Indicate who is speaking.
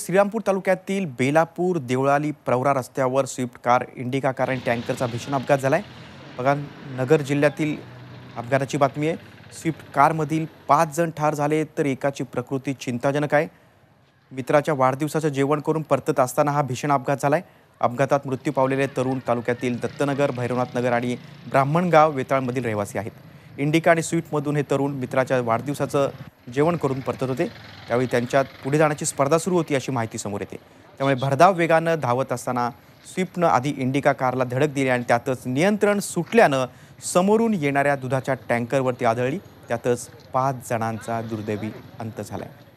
Speaker 1: श्रीरामपूर तालुक्यातील बेलापूर देवळाली प्रवरा रस्त्यावर Swift car indica car आणि टँकरचा भीषण अपघात झाला आहे बघा नगर जिल्ह्यातील अपघाताची बातमी आहे स्विफ्ट कारमधील पाच जण ठार झाले तर एकाची प्रकृती चिंताजनक आहे मित्राच्या वाढदिवसाचं जेवण करून परतत असताना हा भीषण अपघात झाला आहे अपघातात मृत्यू पावलेले तरुण तालुक्यातील दत्तनगर भैरवनाथ नगर आणि ब्राह्मणगाव वेताळमधील रहिवासी आहेत इंडिका आणि स्वीटमधून हे तरुण मित्राच्या वाढदिवसाचं जेवण करून परतत होते त्यावेळी त्यांच्यात पुढे जाण्याची स्पर्धा सुरू होती अशी माहिती समोर येते त्यामुळे भरधाव वेगानं धावत असताना स्विफ्टनं आधी इंडिका कारला धडक दिली आणि त्यातच नियंत्रण सुटल्यानं समोरून येणाऱ्या दुधाच्या टँकरवरती आढळली त्यातच पाच जणांचा दुर्दैवी अंत झाला आहे